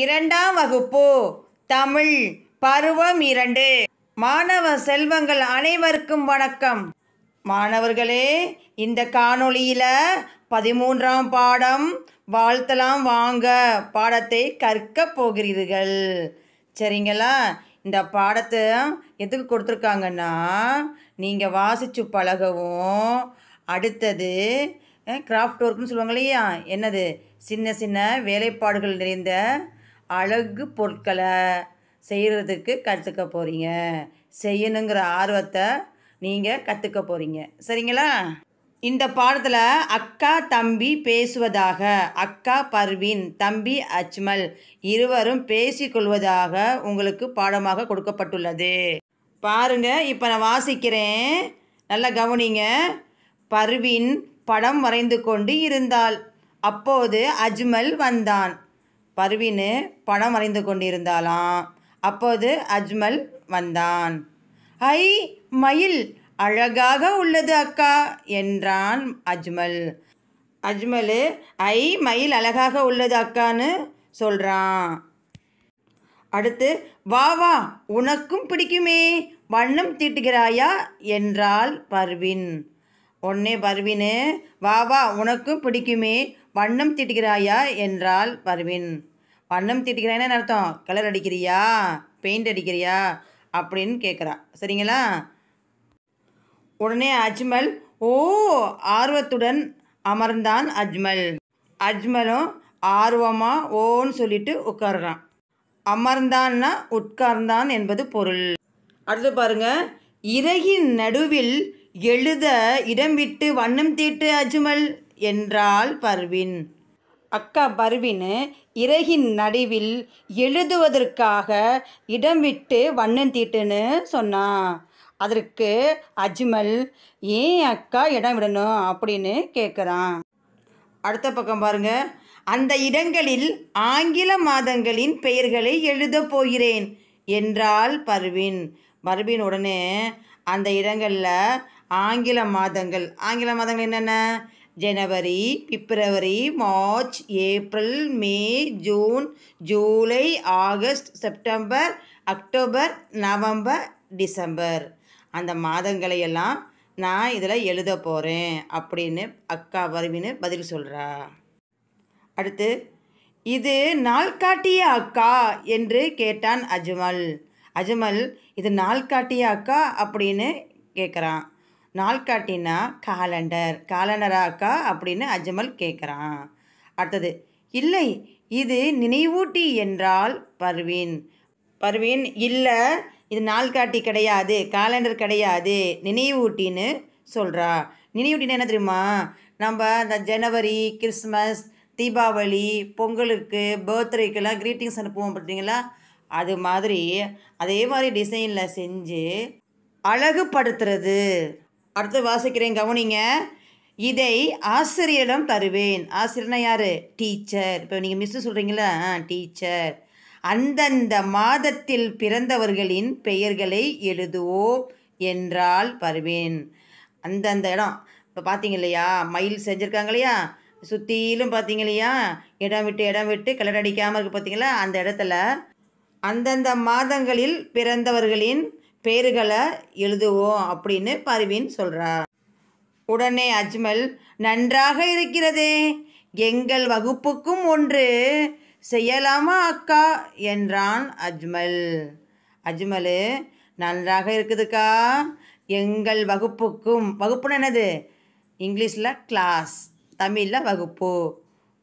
இரண்டாம் வகுப்பு தமிழ் பருவம் இரண்டு மாணவ செல்வங்கள் அனைவருக்கும் வணக்கம் மாணவர்களே இந்த காணொளியில் பதிமூன்றாம் பாடம் வாழ்த்தலாம் வாங்க பாடத்தை கற்க போகிறீர்கள் சரிங்களா இந்த பாடத்தை எதுக்கு கொடுத்துருக்காங்கன்னா நீங்கள் வாசித்து பழகவும் அடுத்தது கிராஃப்ட் ஒர்க்குன்னு சொல்லுவாங்க இல்லையா என்னது சின்ன சின்ன வேலைப்பாடுகள் நிறைந்த அழகு பொருட்களை செய்கிறதுக்கு கற்றுக்க போகிறீங்க செய்யணுங்கிற ஆர்வத்தை நீங்கள் கற்றுக்க போகிறீங்க சரிங்களா இந்த பாடத்தில் அக்கா தம்பி பேசுவதாக அக்கா பர்வீன் தம்பி அஜ்மல் இருவரும் பேசிக்கொள்வதாக உங்களுக்கு பாடமாக கொடுக்கப்பட்டுள்ளது பாருங்கள் இப்போ நான் வாசிக்கிறேன் நல்லா கவனிங்க பர்வீன் படம் வரைந்து கொண்டு இருந்தாள் அப்போது அஜ்மல் வந்தான் பர்வீனு பணம் வரைந்து கொண்டிருந்தாலாம் அப்போது அஜ்மல் வந்தான் ஐ மயில் அழகாக உள்ளது அக்கா என்றான் அஜ்மல் அஜ்மல் ஐ மயில் அழகாக உள்ளது அக்கான்னு சொல்கிறான் அடுத்து வா வா உனக்கும் பிடிக்குமே வண்ணம் தீட்டுகிறாயா என்றாள் பர்வின் உடனே பர்வீனு வா வா உனக்கும் பிடிக்குமே வண்ணம் திட்டுகிறாயா என்றாள் பர்வீன் வண்ணம் என்ன அர்த்தம் கலர் அடிக்கிறியா பெயிண்ட் அடிக்கிறியா அப்படின்னு கேட்குறா சரிங்களா உடனே அஜ்மல் ஓ ஆர்வத்துடன் அமர்ந்தான் அஜ்மல் அஜ்மலும் ஆர்வமாக ஓன்னு சொல்லிட்டு உட்காருறான் அமர்ந்தான்னா உட்கார்ந்தான் என்பது பொருள் அடுத்து பாருங்க இறகின் நடுவில் எழுத இடம் விட்டு வண்ணம் தீட்டு அஜ்மல் என்றாள் பர்வின் அக்கா பர்வின் இறகின் நடுவில் எழுதுவதற்காக இடம் விட்டு வண்ணம் தீட்டுன்னு சொன்னான் அதற்கு அஜ்மல் ஏன் அக்கா இடம் விடணும் அப்படின்னு கேட்குறான் அடுத்த பக்கம் பாருங்கள் அந்த இடங்களில் ஆங்கில மாதங்களின் பெயர்களை எழுதப் போகிறேன் என்றாள் பர்வின் பர்வின் உடனே அந்த இடங்களில் ஆங்கில மாதங்கள் ஆங்கில மாதங்கள் என்னென்ன ஜனவரி பிப்ரவரி மார்ச் ஏப்ரல் மே ஜூன் ஜூலை ஆகஸ்ட் செப்டம்பர் அக்டோபர் நவம்பர் டிசம்பர் அந்த மாதங்களையெல்லாம் நான் இதில் எழுத போகிறேன் அப்படின்னு அக்கா வருவின்னு பதில் சொல்கிறா அடுத்து இது நாள்காட்டிய அக்கா என்று கேட்டான் அஜ்மல் அஜ்மல் இது நாள்காட்டிய அக்கா அப்படின்னு கேட்குறான் காட்டினா காலண்டர் காலண்டராக்கா அப்படின்னு அஜமல் கேட்குறான் அடுத்தது இல்லை இது நினைவூட்டி என்றால் பர்வீன் பர்வீன் இல்லை இது நாள்காட்டி கிடையாது காலண்டர் கிடையாது நினைவூட்டின்னு சொல்கிறா நினைவூட்டின்னு என்ன தெரியுமா நம்ம அந்த ஜனவரி கிறிஸ்மஸ் தீபாவளி பொங்கலுக்கு பர்த்டேக்கெல்லாம் க்ரீட்டிங்ஸ் அனுப்புவோம் பார்த்தீங்களா அது மாதிரி அதே மாதிரி டிசைனில் செஞ்சு அழகுப்படுத்துறது அடுத்து வாசிக்கிறேன் கவனிங்க இதை ஆசிரியரிடம் தருவேன் ஆசிரியர்னா யார் டீச்சர் இப்போ நீங்கள் மிஸ்ஸு சொல்கிறீங்களா ஆ டீச்சர் அந்தந்த மாதத்தில் பிறந்தவர்களின் பெயர்களை எழுதுவோம் என்றால் வருவேன் அந்தந்த இடம் இப்போ பார்த்தீங்க இல்லையா மயில் செஞ்சுருக்காங்க இல்லையா சுற்றிலும் பார்த்தீங்க இல்லையா இடம் விட்டு இடம் விட்டு கலர் அடிக்காமல் இருக்குது பார்த்தீங்களா அந்த இடத்துல அந்தந்த மாதங்களில் பிறந்தவர்களின் பேர்களை எழுதுவோம் அப்படின்னு பர்வீன் சொல்கிறார் உடனே அஜ்மல் நன்றாக இருக்கிறதே எங்கள் வகுப்புக்கும் ஒன்று செய்யலாமா அக்கா என்றான் அஜ்மல் அஜ்மல் நன்றாக இருக்குதுக்கா எங்கள் வகுப்புக்கும் வகுப்புன்னு என்னது இங்கிலீஷில் கிளாஸ் தமிழில் வகுப்பு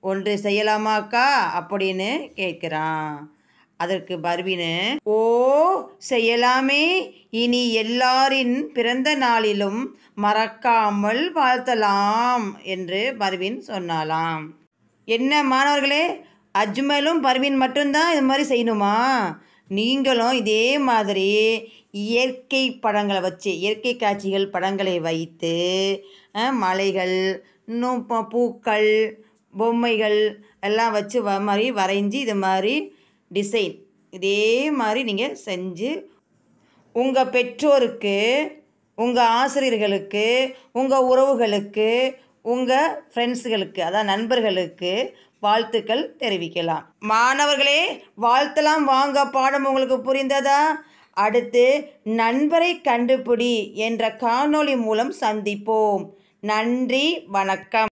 ஒன்று செய்யலாமாக்கா அப்படின்னு கேட்குறான் அதற்கு பர்வீனு ஓ செய்யலாமே இனி எல்லாரின் பிறந்த நாளிலும் மறக்காமல் வாழ்த்தலாம் என்று பர்வின் சொன்னாலாம் என்ன மாணவர்களே அஜ்மலும் பர்வின் மட்டும்தான் இது மாதிரி செய்யணுமா நீங்களும் இதே மாதிரி இயற்கை படங்களை வச்சு இயற்கை காட்சிகள் படங்களை வைத்து மலைகள் இன்னும் பூக்கள் பொம்மைகள் எல்லாம் வச்சு வ மாதிரி வரைஞ்சி இது மாதிரி டிசைன் இதே மாதிரி நீங்கள் செஞ்சு உங்கள் பெற்றோருக்கு உங்கள் ஆசிரியர்களுக்கு உங்கள் உறவுகளுக்கு உங்கள் ஃப்ரெண்ட்ஸுகளுக்கு அதான் நண்பர்களுக்கு வாழ்த்துக்கள் தெரிவிக்கலாம் மாணவர்களே வாழ்த்தலாம் வாங்க பாடம் உங்களுக்கு புரிந்ததா அடுத்து நண்பரை கண்டுபிடி என்ற காணொளி மூலம் சந்திப்போம் நன்றி வணக்கம்